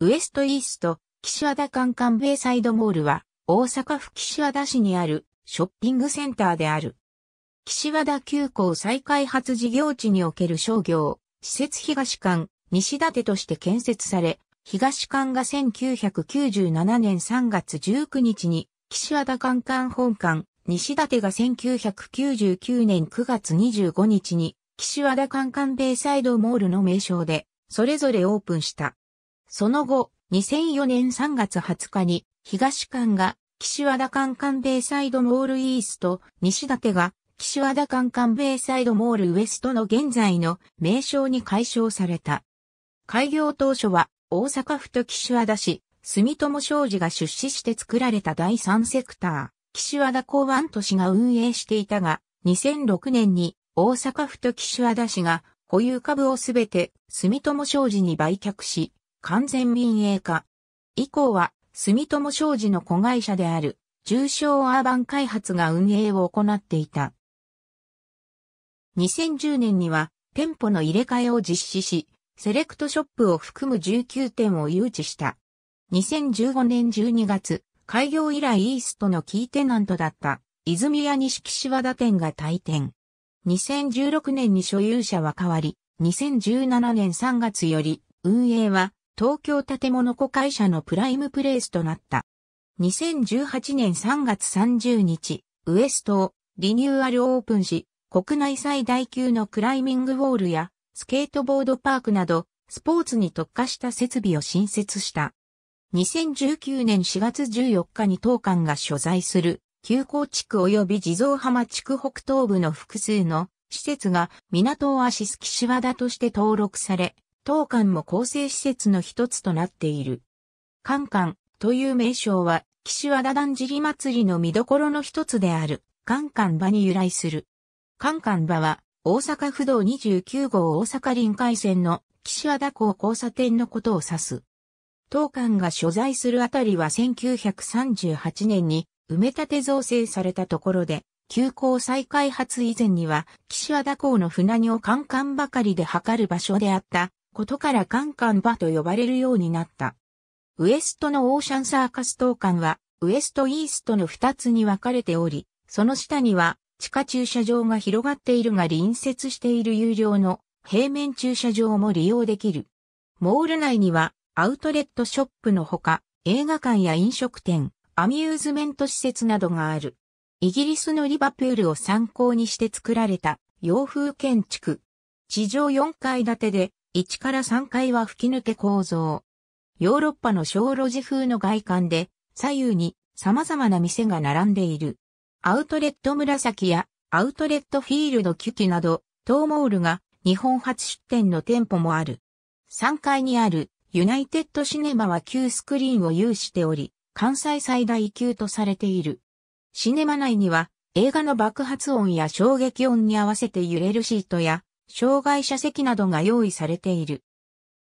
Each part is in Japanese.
ウエストイースト、岸和田ンベイサイドモールは、大阪府岸和田市にあるショッピングセンターである。岸和田急行再開発事業地における商業、施設東館、西建てとして建設され、東館が1997年3月19日に、岸和田カン本館、西建が1999年9月25日に、岸和田ンベイサイドモールの名称で、それぞれオープンした。その後、2004年3月20日に、東館が、岸和田館館ベイサイドモールイースト、西館が、岸和田館館ベイサイドモールウエストの現在の名称に解消された。開業当初は、大阪府と岸和田市、住友商事が出資して作られた第三セクター、岸和田港湾都市が運営していたが、2006年に大阪府と岸和田市が保有株をすべて住友商事に売却し、完全民営化。以降は、住友商事の子会社である、重症アーバン開発が運営を行っていた。2010年には、店舗の入れ替えを実施し、セレクトショップを含む19店を誘致した。2015年12月、開業以来イーストのキーテナントだった、泉屋西岸和田店が退店。2016年に所有者は変わり、2017年3月より運営は東京建物子会社のプライムプレイスとなった。2018年3月30日、ウエストをリニューアルオープンし、国内最大級のクライミングウォールやスケートボードパークなど、スポーツに特化した設備を新設した。2019年4月14日に当館が所在する旧港地区及び地蔵浜地区北東部の複数の施設が港オアシス岸和田として登録され、当館も構成施設の一つとなっている。カ館という名称は、岸和田だんじり祭りの見どころの一つである、カ館場に由来する。カ館場は、大阪府道29号大阪臨海線の岸和田港交差点のことを指す。当館が所在するあたりは1938年に埋め立て造成されたところで、急行再開発以前には、岸和田港の船荷をカンカンばかりで測る場所であった、ことからカンカンバと呼ばれるようになった。ウエストのオーシャンサーカス等間は、ウエストイーストの二つに分かれており、その下には地下駐車場が広がっているが隣接している有料の平面駐車場も利用できる。モール内にはアウトレットショップのほか映画館や飲食店、アミューズメント施設などがある。イギリスのリバプールを参考にして作られた洋風建築。地上4階建てで1から3階は吹き抜け構造。ヨーロッパの小路地風の外観で、左右に様々な店が並んでいる。アウトレット紫やアウトレットフィールドキュキなど、トーモールが日本初出店の店舗もある。3階にあるユナイテッドシネマは旧スクリーンを有しており、関西最大級とされている。シネマ内には映画の爆発音や衝撃音に合わせて揺れるシートや障害者席などが用意されている。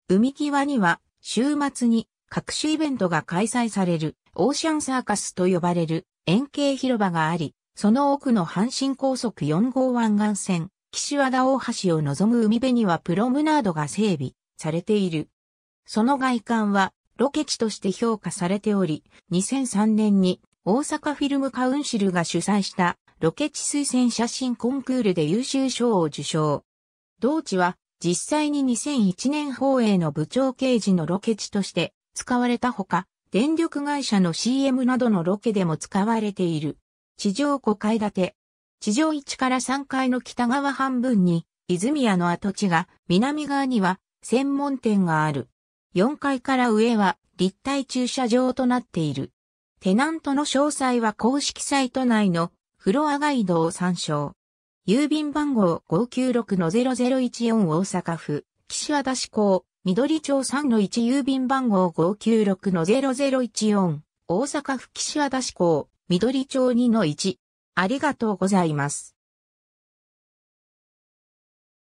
海際には、週末に各種イベントが開催される、オーシャンサーカスと呼ばれる円形広場があり、その奥の阪神高速4号湾岸線、岸和田大橋を望む海辺にはプロムナードが整備されている。その外観はロケ地として評価されており、2003年に大阪フィルムカウンシルが主催したロケ地推薦写真コンクールで優秀賞を受賞。同地は実際に2001年放映の部長刑事のロケ地として使われたほか、電力会社の CM などのロケでも使われている。地上5階建て。地上1から3階の北側半分に、泉屋の跡地が、南側には専門店がある。4階から上は立体駐車場となっている。テナントの詳細は公式サイト内のフロアガイドを参照。郵便番号596-0014大阪府、岸和田市港、緑町3-1郵便番号596-0014大阪府岸和田市港、緑町2-1ありがとうございます。